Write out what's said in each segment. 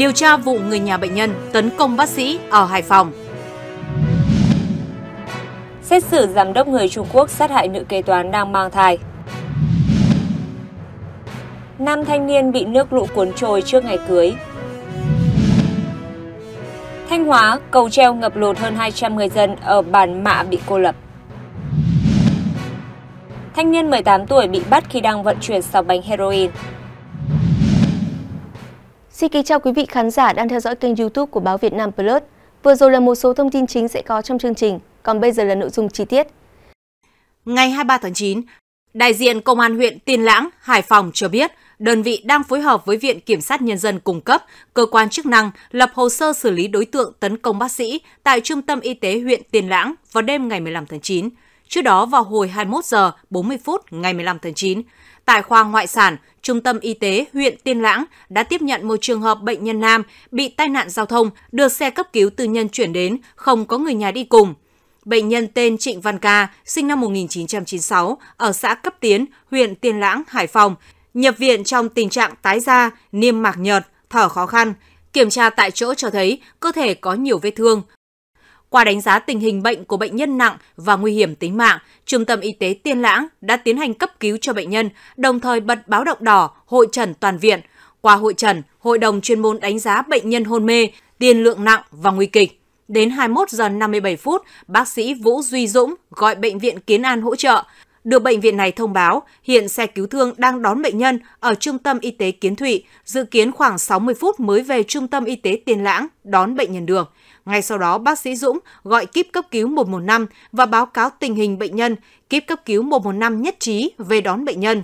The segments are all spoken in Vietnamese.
điều tra vụ người nhà bệnh nhân tấn công bác sĩ ở Hải Phòng. Xét xử giám đốc người Trung Quốc sát hại nữ kế toán đang mang thai. Nam thanh niên bị nước lũ cuốn trôi trước ngày cưới. Thanh Hóa, cầu treo ngập lụt hơn 200 người dân ở bản mạ bị cô lập. Thanh niên 18 tuổi bị bắt khi đang vận chuyển 6 bánh heroin. Xin kính chào quý vị khán giả đang theo dõi kênh youtube của Báo Việt Nam Plus. Vừa rồi là một số thông tin chính sẽ có trong chương trình, còn bây giờ là nội dung chi tiết. Ngày 23 tháng 9, đại diện Công an huyện Tiên Lãng, Hải Phòng cho biết đơn vị đang phối hợp với Viện Kiểm sát Nhân dân cung cấp, cơ quan chức năng lập hồ sơ xử lý đối tượng tấn công bác sĩ tại Trung tâm Y tế huyện Tiên Lãng vào đêm ngày 15 tháng 9. Trước đó vào hồi 21 giờ 40 phút ngày 15 tháng 9, Tại khoa ngoại sản, Trung tâm Y tế huyện Tiên Lãng đã tiếp nhận một trường hợp bệnh nhân nam bị tai nạn giao thông được xe cấp cứu tư nhân chuyển đến, không có người nhà đi cùng. Bệnh nhân tên Trịnh Văn Ca, sinh năm 1996, ở xã Cấp Tiến, huyện Tiên Lãng, Hải Phòng, nhập viện trong tình trạng tái da, niêm mạc nhợt, thở khó khăn. Kiểm tra tại chỗ cho thấy cơ thể có nhiều vết thương, qua đánh giá tình hình bệnh của bệnh nhân nặng và nguy hiểm tính mạng, Trung tâm Y tế Tiên Lãng đã tiến hành cấp cứu cho bệnh nhân, đồng thời bật báo động đỏ, hội trần toàn viện. Qua hội trần, hội đồng chuyên môn đánh giá bệnh nhân hôn mê, tiền lượng nặng và nguy kịch. Đến 21 giờ 57 phút, bác sĩ Vũ Duy Dũng gọi bệnh viện Kiến An hỗ trợ. Được bệnh viện này thông báo, hiện xe cứu thương đang đón bệnh nhân ở Trung tâm Y tế Kiến Thụy, dự kiến khoảng 60 phút mới về Trung tâm Y tế Tiên Lãng đón bệnh nhân được. Ngay sau đó, bác sĩ Dũng gọi kíp cấp cứu 115 và báo cáo tình hình bệnh nhân. Kíp cấp cứu 115 nhất trí về đón bệnh nhân.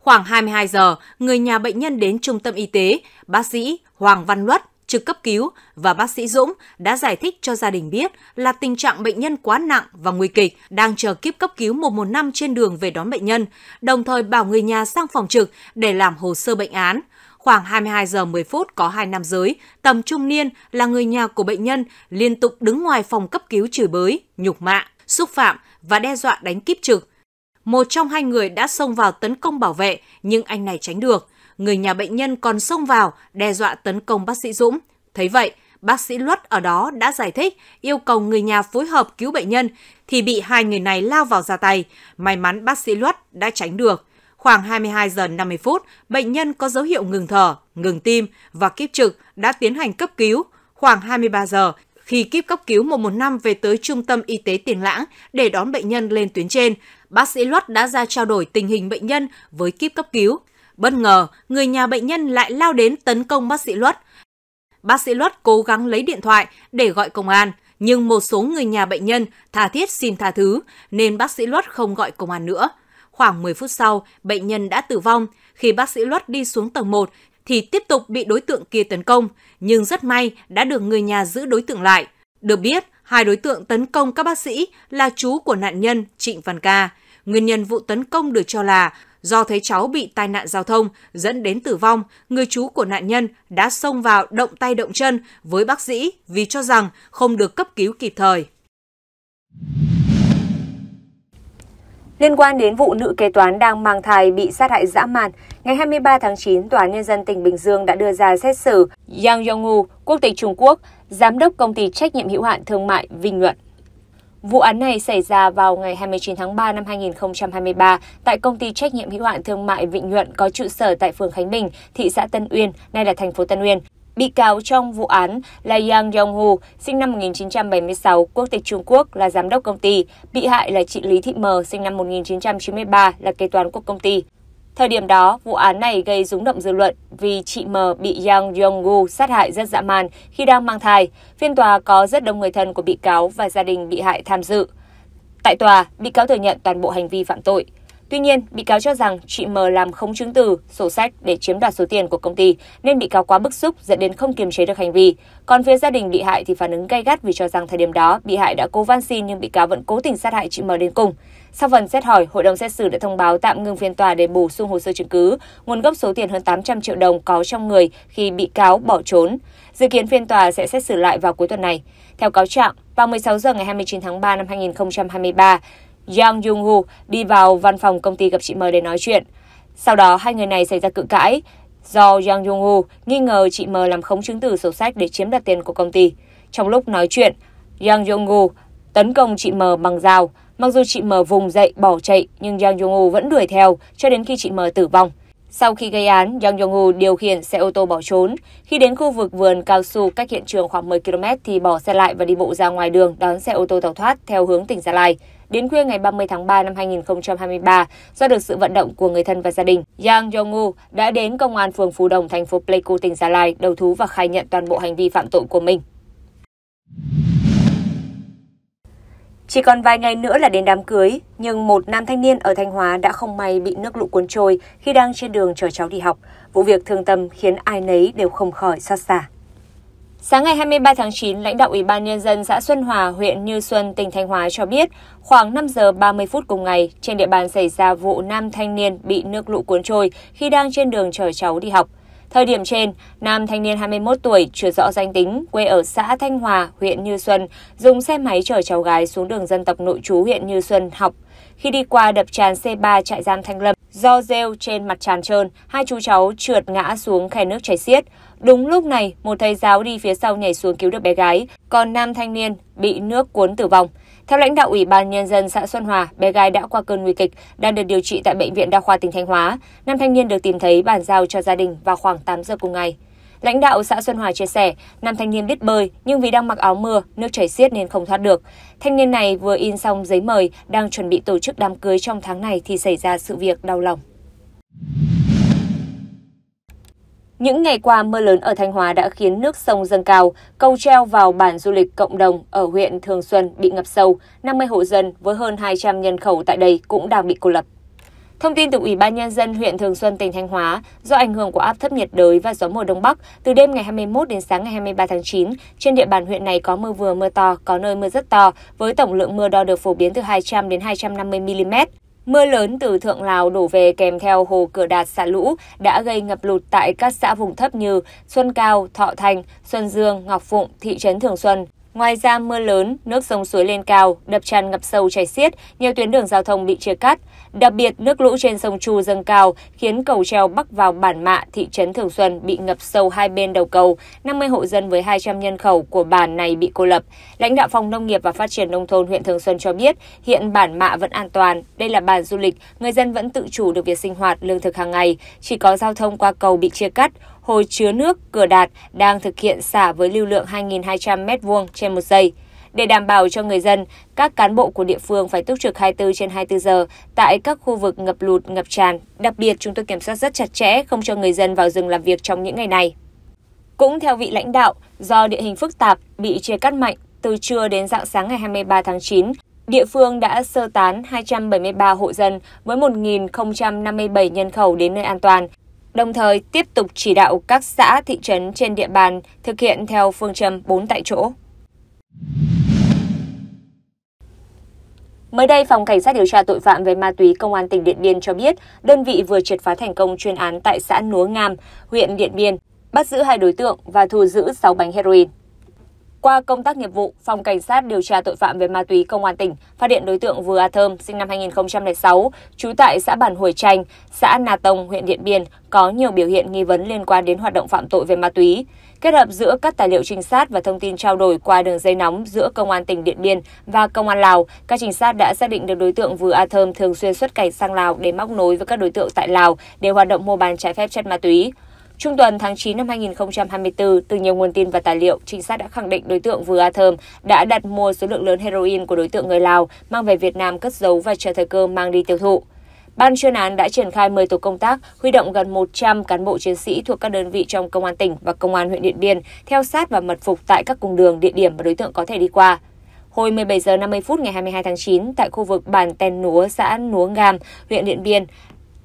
Khoảng 22 giờ, người nhà bệnh nhân đến trung tâm y tế, bác sĩ Hoàng Văn Luất trực cấp cứu và bác sĩ Dũng đã giải thích cho gia đình biết là tình trạng bệnh nhân quá nặng và nguy kịch, đang chờ kiếp cấp cứu 115 trên đường về đón bệnh nhân, đồng thời bảo người nhà sang phòng trực để làm hồ sơ bệnh án khoảng 22 giờ 10 phút có hai nam giới, tầm trung niên là người nhà của bệnh nhân liên tục đứng ngoài phòng cấp cứu chửi bới, nhục mạ, xúc phạm và đe dọa đánh kíp trực. Một trong hai người đã xông vào tấn công bảo vệ nhưng anh này tránh được. Người nhà bệnh nhân còn xông vào đe dọa tấn công bác sĩ Dũng. Thấy vậy, bác sĩ Luất ở đó đã giải thích yêu cầu người nhà phối hợp cứu bệnh nhân thì bị hai người này lao vào ra tay. May mắn bác sĩ Luất đã tránh được. Khoảng 22 giờ 50 phút, bệnh nhân có dấu hiệu ngừng thở, ngừng tim và kiếp trực đã tiến hành cấp cứu. Khoảng 23 giờ, khi kiếp cấp cứu 115 về tới Trung tâm Y tế Tiền Lãng để đón bệnh nhân lên tuyến trên, bác sĩ Luất đã ra trao đổi tình hình bệnh nhân với kiếp cấp cứu. Bất ngờ, người nhà bệnh nhân lại lao đến tấn công bác sĩ Luất. Bác sĩ Luất cố gắng lấy điện thoại để gọi công an, nhưng một số người nhà bệnh nhân tha thiết xin tha thứ nên bác sĩ Luất không gọi công an nữa. Khoảng 10 phút sau, bệnh nhân đã tử vong. Khi bác sĩ Luất đi xuống tầng 1 thì tiếp tục bị đối tượng kia tấn công, nhưng rất may đã được người nhà giữ đối tượng lại. Được biết, hai đối tượng tấn công các bác sĩ là chú của nạn nhân Trịnh Văn Ca. Nguyên nhân vụ tấn công được cho là do thấy cháu bị tai nạn giao thông dẫn đến tử vong, người chú của nạn nhân đã xông vào động tay động chân với bác sĩ vì cho rằng không được cấp cứu kịp thời. Liên quan đến vụ nữ kế toán đang mang thai bị sát hại dã man, ngày 23 tháng 9, Tòa án Nhân dân tỉnh Bình Dương đã đưa ra xét xử Yang Yongwu, quốc tịch Trung Quốc, giám đốc công ty trách nhiệm hữu hạn thương mại Vinh Nhuận. Vụ án này xảy ra vào ngày 29 tháng 3 năm 2023 tại công ty trách nhiệm hữu hạn thương mại Vịnh Nhuận có trụ sở tại phường Khánh Bình, thị xã Tân Uyên, nay là thành phố Tân Uyên. Bị cáo trong vụ án là Yang Yonghu sinh năm 1976, quốc tịch Trung Quốc, là giám đốc công ty. Bị hại là chị Lý Thị Mờ, sinh năm 1993, là kế toán của công ty. Thời điểm đó, vụ án này gây rúng động dư luận vì chị M bị Yang yong sát hại rất dã man khi đang mang thai. Phiên tòa có rất đông người thân của bị cáo và gia đình bị hại tham dự. Tại tòa, bị cáo thừa nhận toàn bộ hành vi phạm tội. Tuy nhiên, bị cáo cho rằng chị M làm không chứng từ, sổ sách để chiếm đoạt số tiền của công ty nên bị cáo quá bức xúc dẫn đến không kiềm chế được hành vi. Còn phía gia đình bị hại thì phản ứng gay gắt vì cho rằng thời điểm đó bị hại đã cố van xin nhưng bị cáo vẫn cố tình sát hại chị M đến cùng. Sau phần xét hỏi, hội đồng xét xử đã thông báo tạm ngừng phiên tòa để bổ sung hồ sơ chứng cứ, nguồn gốc số tiền hơn 800 triệu đồng có trong người khi bị cáo bỏ trốn. Dự kiến phiên tòa sẽ xét xử lại vào cuối tuần này. Theo cáo trạng, vào 16 giờ ngày 29 tháng 3 năm 2023, Yang Jung-woo đi vào văn phòng công ty gặp chị M để nói chuyện. Sau đó hai người này xảy ra cự cãi do Yang Jung-woo nghi ngờ chị M làm khống chứng từ sổ sách để chiếm đoạt tiền của công ty. Trong lúc nói chuyện, Yang Jung-woo tấn công chị M bằng dao. Mặc dù chị M vùng dậy bỏ chạy nhưng Yang jung woo vẫn đuổi theo cho đến khi chị M tử vong. Sau khi gây án, Yang jong ho điều khiển xe ô tô bỏ trốn. Khi đến khu vực vườn cao su cách hiện trường khoảng 10 km thì bỏ xe lại và đi bộ ra ngoài đường đón xe ô tô tàu thoát theo hướng tỉnh Gia Lai. Đến khuya ngày 30 tháng 3 năm 2023, do được sự vận động của người thân và gia đình, Yang Yong-u đã đến công an phường Phú Đồng, thành phố Pleiku, tỉnh Gia Lai đầu thú và khai nhận toàn bộ hành vi phạm tội của mình. Chỉ còn vài ngày nữa là đến đám cưới, nhưng một nam thanh niên ở Thanh Hóa đã không may bị nước lũ cuốn trôi khi đang trên đường chở cháu đi học. Vụ việc thương tâm khiến ai nấy đều không khỏi xót xa. Sáng ngày 23 tháng 9, lãnh đạo Ủy ban Nhân dân xã Xuân Hòa, huyện Như Xuân, tỉnh Thanh Hóa cho biết, khoảng 5 giờ 30 phút cùng ngày, trên địa bàn xảy ra vụ nam thanh niên bị nước lũ cuốn trôi khi đang trên đường chở cháu đi học. Thời điểm trên, nam thanh niên 21 tuổi, chưa rõ danh tính, quê ở xã Thanh Hòa, huyện Như Xuân, dùng xe máy chở cháu gái xuống đường dân tộc nội trú huyện Như Xuân học khi đi qua đập tràn C3 trại giam Thanh Lâm, do rêu trên mặt tràn trơn, hai chú cháu trượt ngã xuống khe nước chảy xiết. Đúng lúc này, một thầy giáo đi phía sau nhảy xuống cứu được bé gái, còn nam thanh niên bị nước cuốn tử vong. Theo lãnh đạo Ủy ban Nhân dân xã Xuân Hòa, bé gái đã qua cơn nguy kịch, đang được điều trị tại Bệnh viện Đa khoa tỉnh Thanh Hóa. Nam thanh niên được tìm thấy bàn giao cho gia đình vào khoảng 8 giờ cùng ngày. Lãnh đạo xã Xuân Hòa chia sẻ, nam thanh niên biết bơi nhưng vì đang mặc áo mưa, nước chảy xiết nên không thoát được. Thanh niên này vừa in xong giấy mời, đang chuẩn bị tổ chức đám cưới trong tháng này thì xảy ra sự việc đau lòng. Những ngày qua, mưa lớn ở Thanh Hóa đã khiến nước sông dâng cao. Cầu treo vào bản du lịch cộng đồng ở huyện Thường Xuân bị ngập sâu. 50 hộ dân với hơn 200 nhân khẩu tại đây cũng đang bị cô lập. Thông tin từ Ủy ban Nhân dân huyện Thường Xuân, tỉnh Thanh Hóa, do ảnh hưởng của áp thấp nhiệt đới và gió mùa Đông Bắc, từ đêm ngày 21 đến sáng ngày 23 tháng 9, trên địa bàn huyện này có mưa vừa mưa to, có nơi mưa rất to, với tổng lượng mưa đo được phổ biến từ 200 đến 250 mm. Mưa lớn từ Thượng Lào đổ về kèm theo hồ Cửa Đạt xả lũ đã gây ngập lụt tại các xã vùng thấp như Xuân Cao, Thọ Thành, Xuân Dương, Ngọc Phụng, thị trấn Thường Xuân. Ngoài ra mưa lớn, nước sông suối lên cao, đập tràn ngập sâu chảy xiết, nhiều tuyến đường giao thông bị chia cắt. Đặc biệt, nước lũ trên sông Chu dâng cao khiến cầu treo bắc vào bản mạ thị trấn Thường Xuân bị ngập sâu hai bên đầu cầu. 50 hộ dân với 200 nhân khẩu của bản này bị cô lập. Lãnh đạo Phòng Nông nghiệp và Phát triển Nông thôn huyện Thường Xuân cho biết hiện bản mạ vẫn an toàn. Đây là bản du lịch, người dân vẫn tự chủ được việc sinh hoạt, lương thực hàng ngày. Chỉ có giao thông qua cầu bị chia cắt hồ chứa nước Cửa Đạt đang thực hiện xả với lưu lượng 2.200 m2 trên một giây. Để đảm bảo cho người dân, các cán bộ của địa phương phải túc trực 24 trên 24 giờ tại các khu vực ngập lụt, ngập tràn. Đặc biệt, chúng tôi kiểm soát rất chặt chẽ, không cho người dân vào rừng làm việc trong những ngày này. Cũng theo vị lãnh đạo, do địa hình phức tạp, bị chia cắt mạnh, từ trưa đến dạng sáng ngày 23 tháng 9, địa phương đã sơ tán 273 hộ dân với 1.057 nhân khẩu đến nơi an toàn, đồng thời tiếp tục chỉ đạo các xã, thị trấn trên địa bàn thực hiện theo phương châm 4 tại chỗ. Mới đây, Phòng Cảnh sát điều tra tội phạm về ma túy Công an tỉnh Điện Biên cho biết, đơn vị vừa triệt phá thành công chuyên án tại xã Núa Ngam, huyện Điện Biên, bắt giữ hai đối tượng và thu giữ 6 bánh heroin. Qua công tác nghiệp vụ, Phòng Cảnh sát điều tra tội phạm về ma túy Công an tỉnh phát hiện đối tượng Vừa A Thơm, sinh năm 2006, trú tại xã Bản Hồi Chanh, xã Nà Tông, huyện Điện Biên, có nhiều biểu hiện nghi vấn liên quan đến hoạt động phạm tội về ma túy kết hợp giữa các tài liệu trinh sát và thông tin trao đổi qua đường dây nóng giữa công an tỉnh Điện Biên và công an Lào, các trinh sát đã xác định được đối tượng Vừa A Thơm thường xuyên xuất cảnh sang Lào để móc nối với các đối tượng tại Lào để hoạt động mua bán trái phép chất ma túy. Trung tuần tháng 9 năm 2024, từ nhiều nguồn tin và tài liệu, trinh sát đã khẳng định đối tượng Vừa A Thơm đã đặt mua số lượng lớn heroin của đối tượng người Lào mang về Việt Nam cất giấu và chờ thời cơ mang đi tiêu thụ. Ban chuyên án đã triển khai 10 tổ công tác, huy động gần 100 cán bộ chiến sĩ thuộc các đơn vị trong công an tỉnh và công an huyện Điện Biên theo sát và mật phục tại các cung đường, địa điểm mà đối tượng có thể đi qua. Hồi 17 giờ 50 phút ngày 22 tháng 9 tại khu vực bản Ten Núa, xã Núa Ngam, huyện Điện Biên,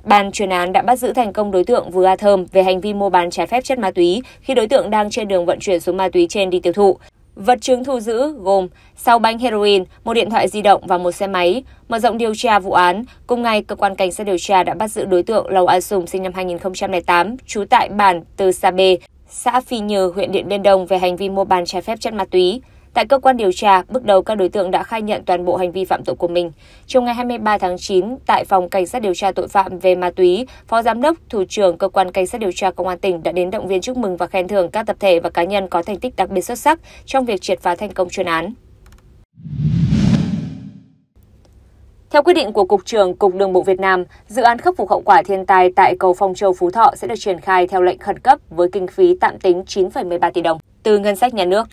Ban chuyên án đã bắt giữ thành công đối tượng Vừa A Thơm về hành vi mua bán trái phép chất ma túy khi đối tượng đang trên đường vận chuyển số ma túy trên đi tiêu thụ. Vật chứng thu giữ gồm 6 bánh heroin, một điện thoại di động và một xe máy. Mở rộng điều tra vụ án, cùng ngày cơ quan cảnh sát điều tra đã bắt giữ đối tượng Lầu A Sùng sinh năm 2008, trú tại bản Từ Sa Bê, xã Phi Nhờ, huyện Điện Biên Đông về hành vi mua bán trái phép chất ma túy. Tại cơ quan điều tra, bước đầu các đối tượng đã khai nhận toàn bộ hành vi phạm tội của mình. Trong ngày 23 tháng 9, tại phòng cảnh sát điều tra tội phạm về ma túy, Phó Giám đốc, Thủ trưởng Cơ quan Cảnh sát điều tra Công an tỉnh đã đến động viên chúc mừng và khen thưởng các tập thể và cá nhân có thành tích đặc biệt xuất sắc trong việc triệt phá thành công chuyên án. Theo quyết định của Cục trưởng Cục Đường bộ Việt Nam, dự án khắc phục hậu quả thiên tai tại cầu Phong Châu Phú Thọ sẽ được triển khai theo lệnh khẩn cấp với kinh phí tạm tính 9,13 tỷ đồng từ ngân sách nhà nước.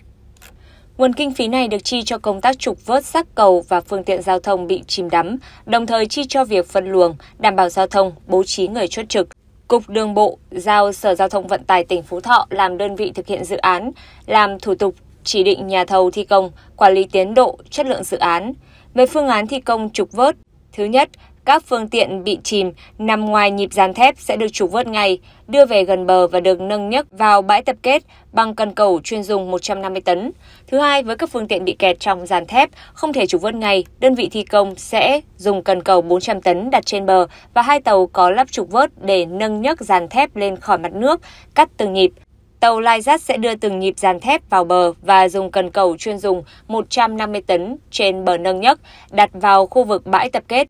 Nguồn kinh phí này được chi cho công tác trục vớt xác cầu và phương tiện giao thông bị chìm đắm, đồng thời chi cho việc phân luồng, đảm bảo giao thông, bố trí người chốt trực. Cục Đường bộ giao Sở Giao thông Vận tải tỉnh Phú Thọ làm đơn vị thực hiện dự án, làm thủ tục chỉ định nhà thầu thi công, quản lý tiến độ, chất lượng dự án. Về phương án thi công trục vớt, thứ nhất, các phương tiện bị chìm nằm ngoài nhịp dàn thép sẽ được trục vớt ngay, đưa về gần bờ và được nâng nhấc vào bãi tập kết bằng cần cầu chuyên dùng 150 tấn. Thứ hai, với các phương tiện bị kẹt trong dàn thép không thể trục vớt ngay, đơn vị thi công sẽ dùng cần cầu 400 tấn đặt trên bờ và hai tàu có lắp trục vớt để nâng nhấc dàn thép lên khỏi mặt nước, cắt từng nhịp Tàu lai rắt sẽ đưa từng nhịp dàn thép vào bờ và dùng cần cầu chuyên dùng 150 tấn trên bờ nâng nhấc đặt vào khu vực bãi tập kết.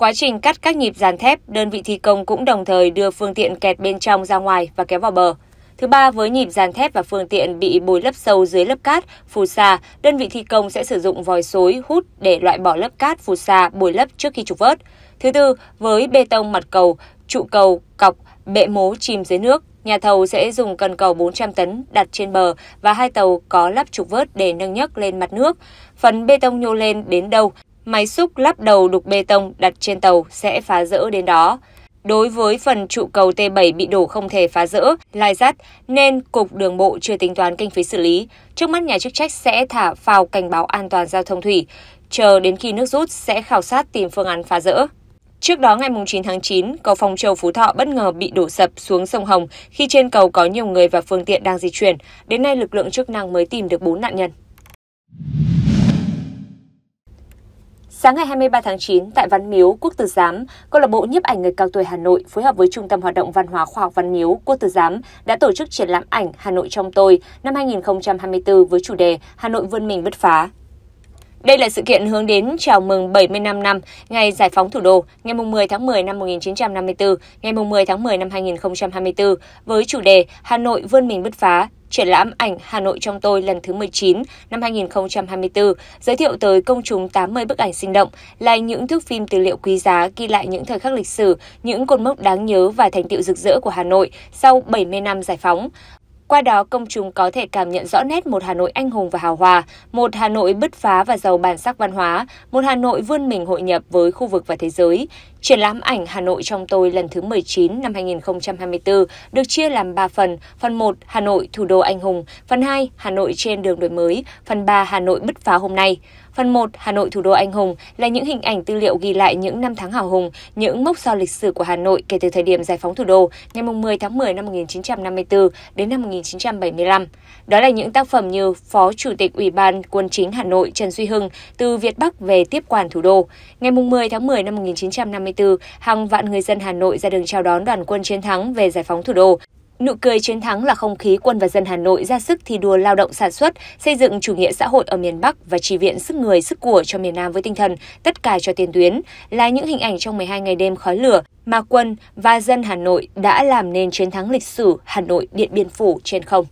Quá trình cắt các nhịp dàn thép, đơn vị thi công cũng đồng thời đưa phương tiện kẹt bên trong ra ngoài và kéo vào bờ. Thứ ba, với nhịp dàn thép và phương tiện bị bồi lấp sâu dưới lớp cát, phù sa, đơn vị thi công sẽ sử dụng vòi xối hút để loại bỏ lớp cát, phù sa, bồi lấp trước khi trục vớt. Thứ tư, với bê tông mặt cầu, trụ cầu, cọc, bệ mố chìm dưới nước, nhà thầu sẽ dùng cần cầu 400 tấn đặt trên bờ và hai tàu có lắp trục vớt để nâng nhấc lên mặt nước. Phần bê tông nhô lên đến đâu máy xúc lắp đầu đục bê tông đặt trên tàu sẽ phá rỡ đến đó. Đối với phần trụ cầu T7 bị đổ không thể phá rỡ, lai dắt nên Cục Đường Bộ chưa tính toán kinh phí xử lý. Trước mắt nhà chức trách sẽ thả phao cảnh báo an toàn giao thông thủy, chờ đến khi nước rút sẽ khảo sát tìm phương án phá rỡ. Trước đó ngày 9 tháng 9, cầu Phong Châu Phú Thọ bất ngờ bị đổ sập xuống sông Hồng khi trên cầu có nhiều người và phương tiện đang di chuyển. Đến nay lực lượng chức năng mới tìm được 4 nạn nhân. Sáng ngày 23 tháng 9 tại Văn Miếu Quốc Tử Giám, câu lạc bộ nhiếp ảnh người cao tuổi Hà Nội phối hợp với Trung tâm Hoạt động Văn hóa Khoa học Văn Miếu Quốc Tử Giám đã tổ chức triển lãm ảnh Hà Nội trong tôi năm 2024 với chủ đề Hà Nội vươn mình bứt phá. Đây là sự kiện hướng đến chào mừng 75 năm ngày giải phóng thủ đô, ngày 10 tháng 10 năm 1954, ngày 10 tháng 10 năm 2024 với chủ đề Hà Nội vươn mình bứt phá, triển lãm ảnh Hà Nội trong tôi lần thứ 19 năm 2024 giới thiệu tới công chúng 80 bức ảnh sinh động là những thước phim tư liệu quý giá ghi lại những thời khắc lịch sử, những cột mốc đáng nhớ và thành tiệu rực rỡ của Hà Nội sau 70 năm giải phóng. Qua đó, công chúng có thể cảm nhận rõ nét một Hà Nội anh hùng và hào hòa, một Hà Nội bứt phá và giàu bản sắc văn hóa, một Hà Nội vươn mình hội nhập với khu vực và thế giới. Triển lãm ảnh Hà Nội trong tôi lần thứ 19 năm 2024 được chia làm 3 phần. Phần 1, Hà Nội thủ đô anh hùng. Phần 2, Hà Nội trên đường đổi mới. Phần 3, Hà Nội bứt phá hôm nay. Phần 1, Hà Nội thủ đô anh hùng là những hình ảnh tư liệu ghi lại những năm tháng hào hùng, những mốc so lịch sử của Hà Nội kể từ thời điểm giải phóng thủ đô ngày 10 tháng 10 năm 1954 đến năm 1975. Đó là những tác phẩm như Phó Chủ tịch Ủy ban Quân chính Hà Nội Trần Duy Hưng từ Việt Bắc về tiếp quản thủ đô. Ngày 10 tháng 10 năm 1954, hàng vạn người dân Hà Nội ra đường chào đón đoàn quân chiến thắng về giải phóng thủ đô. Nụ cười chiến thắng là không khí quân và dân Hà Nội ra sức thi đua lao động sản xuất, xây dựng chủ nghĩa xã hội ở miền Bắc và tri viện sức người sức của cho miền Nam với tinh thần tất cả cho tiền tuyến là những hình ảnh trong 12 ngày đêm khói lửa mà quân và dân Hà Nội đã làm nên chiến thắng lịch sử Hà Nội Điện Biên Phủ trên không.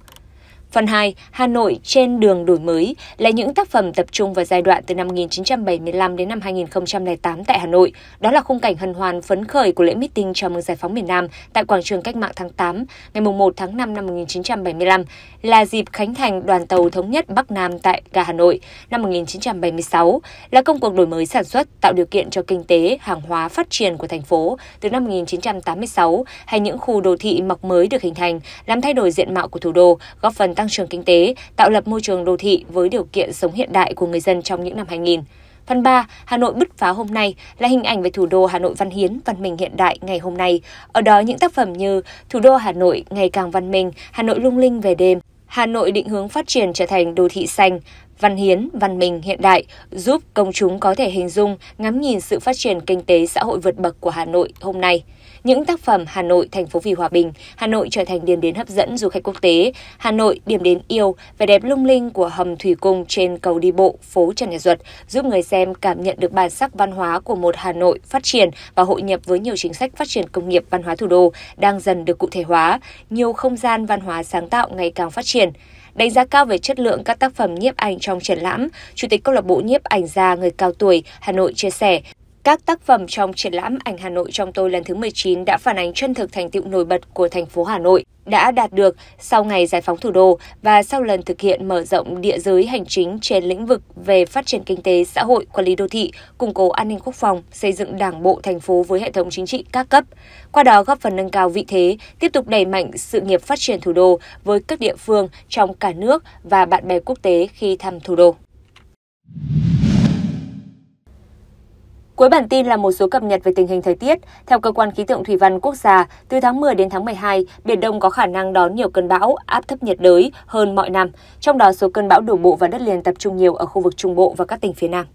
Phần 2, Hà Nội trên đường đổi mới là những tác phẩm tập trung vào giai đoạn từ năm 1975 đến năm 2008 tại Hà Nội. Đó là khung cảnh hân hoan phấn khởi của lễ meeting chào mừng giải phóng miền Nam tại quảng trường Cách mạng tháng 8 ngày 1 tháng 5 năm 1975 là dịp khánh thành đoàn tàu thống nhất Bắc Nam tại ga Hà Nội năm 1976 là công cuộc đổi mới sản xuất tạo điều kiện cho kinh tế, hàng hóa phát triển của thành phố từ năm 1986 hay những khu đô thị mọc mới được hình thành làm thay đổi diện mạo của thủ đô, góp phần tăng trưởng kinh tế, tạo lập môi trường đô thị với điều kiện sống hiện đại của người dân trong những năm 2000. Phần 3, Hà Nội bứt phá hôm nay là hình ảnh về thủ đô Hà Nội văn hiến, văn minh hiện đại ngày hôm nay. Ở đó những tác phẩm như Thủ đô Hà Nội ngày càng văn minh, Hà Nội lung linh về đêm, Hà Nội định hướng phát triển trở thành đô thị xanh, văn hiến, văn minh hiện đại, giúp công chúng có thể hình dung, ngắm nhìn sự phát triển kinh tế xã hội vượt bậc của Hà Nội hôm nay những tác phẩm Hà Nội, thành phố vì hòa bình, Hà Nội trở thành điểm đến hấp dẫn du khách quốc tế, Hà Nội điểm đến yêu, vẻ đẹp lung linh của hầm thủy cung trên cầu đi bộ phố Trần Nhật Duật giúp người xem cảm nhận được bản sắc văn hóa của một Hà Nội phát triển và hội nhập với nhiều chính sách phát triển công nghiệp văn hóa thủ đô đang dần được cụ thể hóa, nhiều không gian văn hóa sáng tạo ngày càng phát triển. Đánh giá cao về chất lượng các tác phẩm nhiếp ảnh trong triển lãm, Chủ tịch câu lạc bộ nhiếp ảnh già người cao tuổi Hà Nội chia sẻ các tác phẩm trong triển lãm ảnh Hà Nội trong tôi lần thứ 19 đã phản ánh chân thực thành tựu nổi bật của thành phố Hà Nội đã đạt được sau ngày giải phóng thủ đô và sau lần thực hiện mở rộng địa giới hành chính trên lĩnh vực về phát triển kinh tế xã hội, quản lý đô thị, củng cố an ninh quốc phòng, xây dựng Đảng bộ thành phố với hệ thống chính trị các cấp. Qua đó góp phần nâng cao vị thế, tiếp tục đẩy mạnh sự nghiệp phát triển thủ đô với các địa phương trong cả nước và bạn bè quốc tế khi thăm thủ đô. Cuối bản tin là một số cập nhật về tình hình thời tiết. Theo cơ quan khí tượng thủy văn quốc gia, từ tháng 10 đến tháng 12, biển Đông có khả năng đón nhiều cơn bão áp thấp nhiệt đới hơn mọi năm, trong đó số cơn bão đổ bộ vào đất liền tập trung nhiều ở khu vực trung bộ và các tỉnh phía Nam.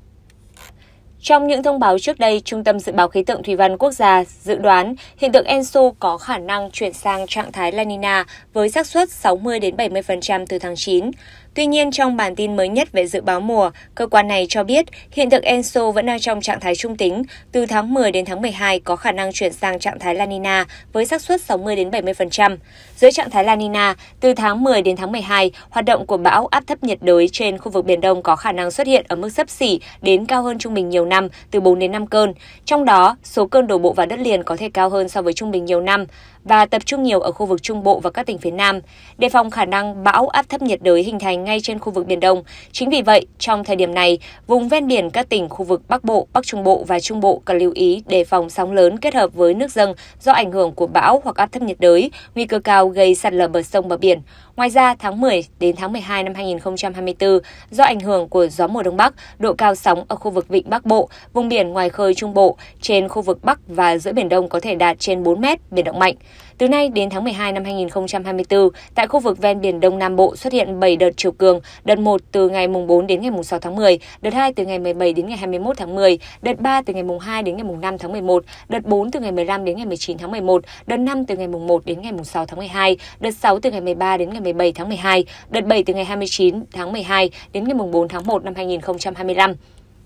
Trong những thông báo trước đây, Trung tâm Dự báo Khí tượng Thủy văn Quốc gia dự đoán hiện tượng Enso có khả năng chuyển sang trạng thái La Nina với xác suất 60 đến 70% từ tháng 9. Tuy nhiên, trong bản tin mới nhất về dự báo mùa, cơ quan này cho biết hiện tượng Enso vẫn đang trong trạng thái trung tính, từ tháng 10 đến tháng 12 có khả năng chuyển sang trạng thái La Nina với xác suất 60 đến 70%. Dưới trạng thái La Nina, từ tháng 10 đến tháng 12, hoạt động của bão áp thấp nhiệt đới trên khu vực Biển Đông có khả năng xuất hiện ở mức sấp xỉ đến cao hơn trung bình nhiều năm, từ 4 đến 5 cơn. Trong đó, số cơn đổ bộ vào đất liền có thể cao hơn so với trung bình nhiều năm và tập trung nhiều ở khu vực Trung Bộ và các tỉnh phía Nam, đề phòng khả năng bão áp thấp nhiệt đới hình thành ngay trên khu vực Biển Đông. Chính vì vậy, trong thời điểm này, vùng ven biển các tỉnh khu vực Bắc Bộ, Bắc Trung Bộ và Trung Bộ cần lưu ý đề phòng sóng lớn kết hợp với nước dâng do ảnh hưởng của bão hoặc áp thấp nhiệt đới, nguy cơ cao gây sạt lở bờ sông bờ biển. Ngoài ra, tháng 10 đến tháng 12 năm 2024, do ảnh hưởng của gió mùa đông bắc, độ cao sóng ở khu vực vịnh Bắc Bộ, vùng biển ngoài khơi Trung Bộ, trên khu vực Bắc và giữa Biển Đông có thể đạt trên 4 mét, biển động mạnh. Từ nay đến tháng 12 năm 2024, tại khu vực ven biển Đông Nam Bộ xuất hiện 7 đợt chiều cường, đợt 1 từ ngày mùng 4 đến ngày mùng 6 tháng 10, đợt 2 từ ngày 17 đến ngày 21 tháng 10, đợt 3 từ ngày mùng 2 đến ngày mùng 5 tháng 11, đợt 4 từ ngày 15 đến ngày 19 tháng 11, đợt 5 từ ngày mùng 1 đến ngày mùng 6 tháng 12, đợt 6 từ ngày 13 đến ngày 17 tháng 12, đợt 7 từ ngày 29 tháng 12 đến ngày mùng 4 tháng 1 năm 2025.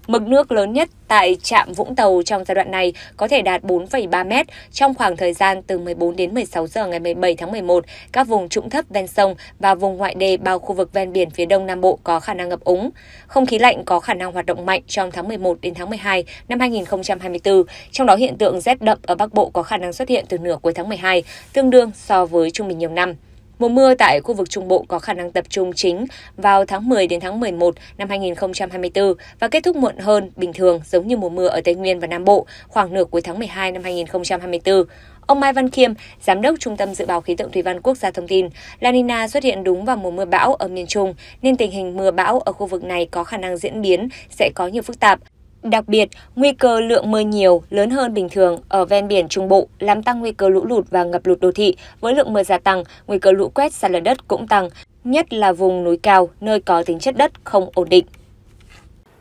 Mực nước lớn nhất tại trạm Vũng Tàu trong giai đoạn này có thể đạt 4,3 m trong khoảng thời gian từ 14 đến 16 giờ ngày 17 tháng 11. Các vùng trũng thấp ven sông và vùng ngoại đê bao khu vực ven biển phía đông Nam Bộ có khả năng ngập úng. Không khí lạnh có khả năng hoạt động mạnh trong tháng 11 đến tháng 12 năm 2024, trong đó hiện tượng rét đậm ở Bắc Bộ có khả năng xuất hiện từ nửa cuối tháng 12, tương đương so với trung bình nhiều năm. Mùa mưa tại khu vực Trung Bộ có khả năng tập trung chính vào tháng 10 đến tháng 11 năm 2024 và kết thúc muộn hơn bình thường giống như mùa mưa ở Tây Nguyên và Nam Bộ khoảng nửa cuối tháng 12 năm 2024. Ông Mai Văn Khiêm, Giám đốc Trung tâm Dự báo Khí tượng Thủy văn Quốc gia thông tin, La Nina xuất hiện đúng vào mùa mưa bão ở miền Trung, nên tình hình mưa bão ở khu vực này có khả năng diễn biến sẽ có nhiều phức tạp. Đặc biệt, nguy cơ lượng mưa nhiều lớn hơn bình thường ở ven biển Trung Bộ làm tăng nguy cơ lũ lụt và ngập lụt đô thị. Với lượng mưa gia tăng, nguy cơ lũ quét sạt lở đất cũng tăng, nhất là vùng núi cao nơi có tính chất đất không ổn định.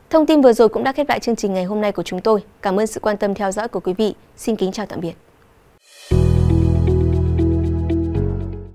Thông tin vừa rồi cũng đã khép lại chương trình ngày hôm nay của chúng tôi. Cảm ơn sự quan tâm theo dõi của quý vị. Xin kính chào tạm biệt.